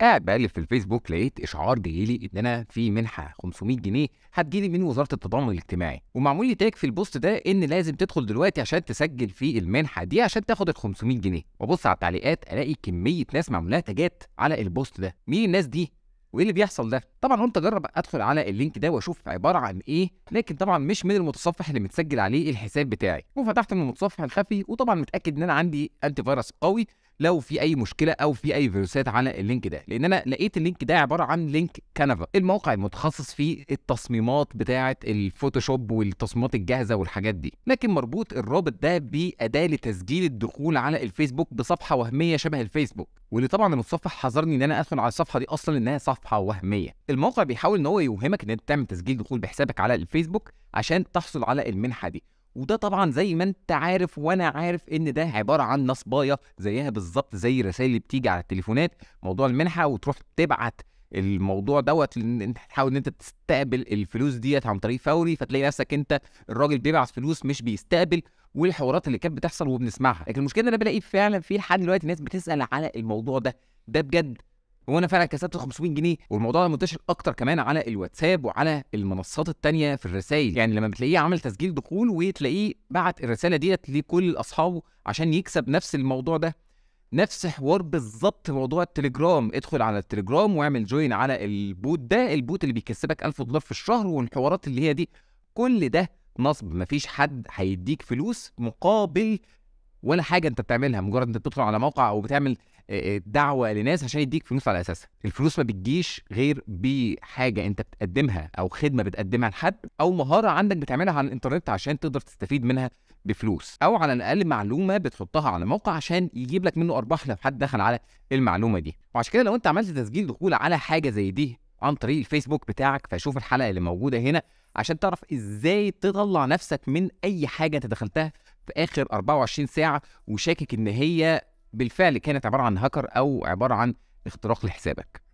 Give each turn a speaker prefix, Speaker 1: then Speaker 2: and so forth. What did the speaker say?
Speaker 1: قاعد بقلب في الفيسبوك لقيت اشعار جايلي ان انا في منحه 500 جنيه هتجيلي من وزاره التضامن الاجتماعي ومعمول لي تاج في البوست ده ان لازم تدخل دلوقتي عشان تسجل في المنحه دي عشان تاخد ال 500 جنيه وابص على التعليقات الاقي كميه ناس معمول لها تاجات على البوست ده مين الناس دي وايه اللي بيحصل ده طبعا قلت اجرب ادخل على اللينك ده واشوف عباره عن ايه لكن طبعا مش من المتصفح اللي متسجل عليه الحساب بتاعي وفتحت من المتصفح الخفي وطبعا متاكد ان انا عندي انتي فيروس قوي لو في اي مشكله او في اي فيروسات على اللينك ده لان انا لقيت اللينك ده عباره عن لينك كانفا الموقع المتخصص في التصميمات بتاعه الفوتوشوب والتصميمات الجاهزه والحاجات دي لكن مربوط الرابط ده باداه لتسجيل الدخول على الفيسبوك بصفحه وهميه شبه الفيسبوك واللي طبعا المتصفح حذرني ان انا ادخل على الصفحه دي اصلا انها صفحه وهميه الموقع بيحاول ان هو يوهمك ان انت تعمل تسجيل دخول بحسابك على الفيسبوك عشان تحصل على المنحه دي وده طبعا زي ما انت عارف وانا عارف ان ده عباره عن نصبايه زيها بالظبط زي الرسائل اللي بتيجي على التليفونات موضوع المنحه وتروح تبعت الموضوع دوت انت تحاول ان انت تستقبل الفلوس ديت عن طريق فوري فتلاقي نفسك انت الراجل بيبعت فلوس مش بيستقبل والحوارات اللي كانت بتحصل وبنسمعها لكن المشكله اللي انا بلاقي فعلا في لحد دلوقتي ناس بتسال على الموضوع ده ده بجد وانا فعلا كسبت 500 جنيه والموضوع ده منتشر اكتر كمان على الواتساب وعلى المنصات التانية في الرسائل يعني لما بتلاقيه عمل تسجيل دخول وتلاقيه بعت الرساله ديت لكل اصحابه عشان يكسب نفس الموضوع ده نفس حوار بالظبط موضوع التليجرام ادخل على التليجرام واعمل جوين على البوت ده البوت اللي بيكسبك 1000 دولار في الشهر والحوارات اللي هي دي كل ده نصب مفيش حد هيديك فلوس مقابل ولا حاجه انت بتعملها مجرد انت بتدخل على موقع او بتعمل آه، آه، دعوه لناس عشان يديك فلوس على اساسها الفلوس ما بتجيش غير بحاجه انت بتقدمها او خدمه بتقدمها لحد او مهاره عندك بتعملها على الانترنت عشان تقدر تستفيد منها بفلوس او على الاقل معلومه بتحطها على موقع عشان يجيب لك منه ارباح لو حد دخل على المعلومه دي وعشان كده لو انت عملت تسجيل دخول على حاجه زي دي عن طريق الفيسبوك بتاعك فشوف الحلقه اللي موجوده هنا عشان تعرف ازاي تطلع نفسك من اي حاجه انت دخلتها في اخر 24 ساعه وشاكك ان هي بالفعل كانت عباره عن هاكر او عباره عن اختراق لحسابك